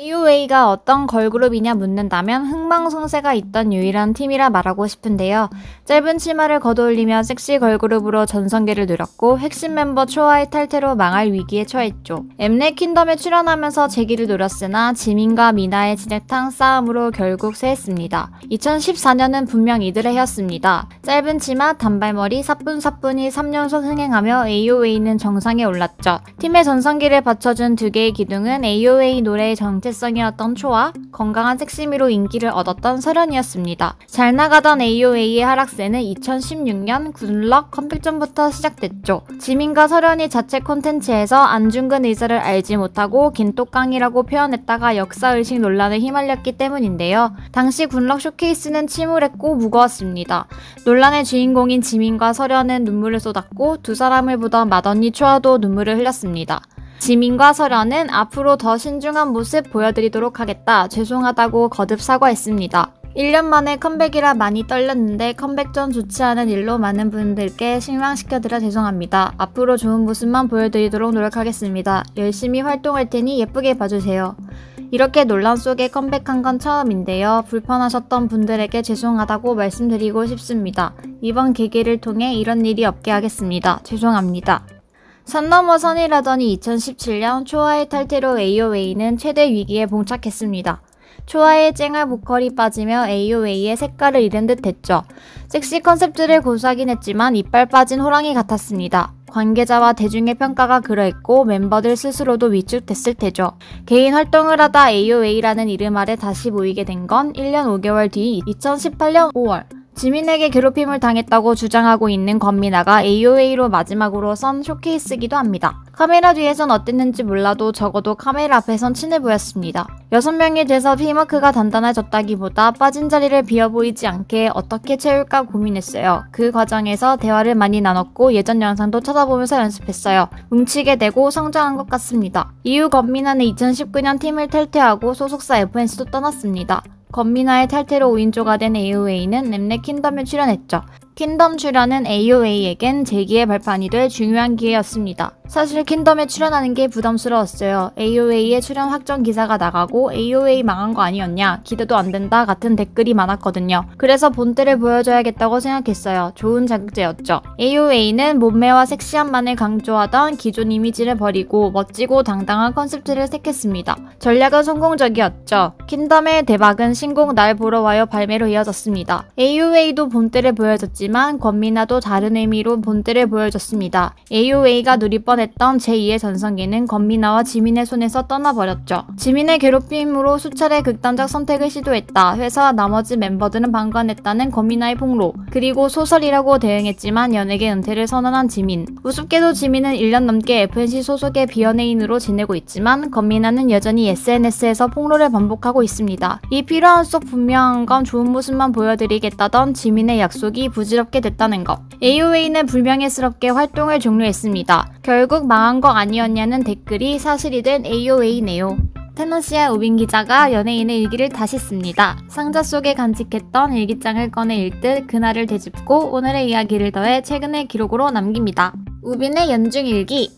AOA가 어떤 걸그룹이냐 묻는다면 흥망성쇠가 있던 유일한 팀이라 말하고 싶은데요. 짧은 치마를 걷어올리며 섹시 걸그룹으로 전성기를 누렸고 핵심 멤버 초아의 탈퇴로 망할 위기에 처했죠. 엠넷 킨덤에 출연하면서 재기를 누렸으나 지민과 미나의 진흙탕 싸움으로 결국 쇠했습니다. 2014년은 분명 이들의 해였습니다. 짧은 치마, 단발머리, 사뿐사뿐이 3년속 흥행하며 AOA는 정상에 올랐죠. 팀의 전성기를 받쳐준 두 개의 기둥은 AOA 노래의 정체 다채성이었던 초와 건강한 섹시미로 인기를 얻었던 서련이었습니다잘 나가던 AOA의 하락세는 2016년 굿럭 컴필전부터 시작됐죠. 지민과 서련이 자체 콘텐츠에서 안중근 의사를 알지 못하고 긴똑깡이라고 표현했다가 역사의식 논란에 휘말렸기 때문인데요. 당시 굿럭 쇼케이스는 침울했고 무거웠습니다. 논란의 주인공인 지민과 서련은 눈물을 쏟았고 두 사람을 보던 맏언니 초아도 눈물을 흘렸습니다. 지민과 서련은 앞으로 더 신중한 모습 보여드리도록 하겠다. 죄송하다고 거듭 사과했습니다. 1년 만에 컴백이라 많이 떨렸는데 컴백 전 좋지 않은 일로 많은 분들께 실망시켜드려 죄송합니다. 앞으로 좋은 모습만 보여드리도록 노력하겠습니다. 열심히 활동할 테니 예쁘게 봐주세요. 이렇게 논란 속에 컴백한 건 처음인데요. 불편하셨던 분들에게 죄송하다고 말씀드리고 싶습니다. 이번 계기를 통해 이런 일이 없게 하겠습니다. 죄송합니다. 산 넘어 선이라더니 2017년 초아의 탈퇴로 a o a 는 최대 위기에 봉착했습니다. 초아의 쨍한 보컬이 빠지며 a o a 의 색깔을 잃은 듯 했죠. 섹시 컨셉들을 고수하긴 했지만 이빨 빠진 호랑이 같았습니다. 관계자와 대중의 평가가 그러했고 멤버들 스스로도 위축됐을 테죠. 개인 활동을 하다 AOA라는 이름 아래 다시 모이게 된 건 1년 5개월 뒤 2018년 5월 지민에게 괴롭힘을 당했다고 주장하고 있는 권미나가 AOA로 마지막으로 선 쇼케이스기도 합니다. 카메라 뒤에선 어땠는지 몰라도 적어도 카메라 앞에선 친해 보였습니다. 6명이 돼서 팀워크가 단단해졌다기보다 빠진 자리를 비어 보이지 않게 어떻게 채울까 고민했어요. 그 과정에서 대화를 많이 나눴고 예전 영상도 찾아보면서 연습했어요. 뭉치게 되고 성장한 것 같습니다. 이후 건민아는 2019년 팀을 탈퇴하고 소속사 FNC도 떠났습니다. 건미나의 탈퇴로 5인조가 된 AOA는 랩넷 킹덤에 출연했죠. 킹덤 출연은 AOA에겐 재기의 발판이 될 중요한 기회였습니다. 사실 킨덤에 출연하는 게 부담스러웠어요. AOA에 출연 확정 기사가 나가고 AOA 망한 거 아니었냐, 기대도 안 된다 같은 댓글이 많았거든요. 그래서 본때를 보여줘야겠다고 생각했어요. 좋은 자극제였죠. AOA는 몸매와 섹시함만을 강조하던 기존 이미지를 버리고 멋지고 당당한 컨셉트를 택했습니다. 전략은 성공적이었죠. 킨덤의 대박은 신곡 날 보러 와요 발매로 이어졌습니다. AOA도 본때를 보여줬지만 권미나도 다른 의미로 본때를 보여줬습니다. AOA가 누리뻔 뻔했던 제2의 전성기는 권미나와 지민의 손에서 떠나버렸죠. 지민의 괴롭힘으로 수차례 극단적 선택을 시도했다. 회사와 나머지 멤버들은 방관했다는 권미나의 폭로. 그리고 소설이라고 대응했지만 연예계 은퇴를 선언한 지민. 우습게도 지민은 1년 넘게 FNC 소속의 비연예인으로 지내고 있지만 권미나는 여전히 SNS에서 폭로를 반복하고 있습니다. 이 필요한 속 분명한 건 좋은 모습만 보여드리겠다던 지민의 약속이 부질없게 됐다는 것. AOA는 불명예스럽게 활동을 종료했습니다. 결국 결국 망한 거 아니었냐는 댓글이 사실이 된 AOA네요. 테너시아 우빈 기자가 연예인의 일기를 다시 씁니다. 상자 속에 간직했던 일기장을 꺼내 읽듯 그날을 되짚고 오늘의 이야기를 더해 최근의 기록으로 남깁니다. 우빈의 연중일기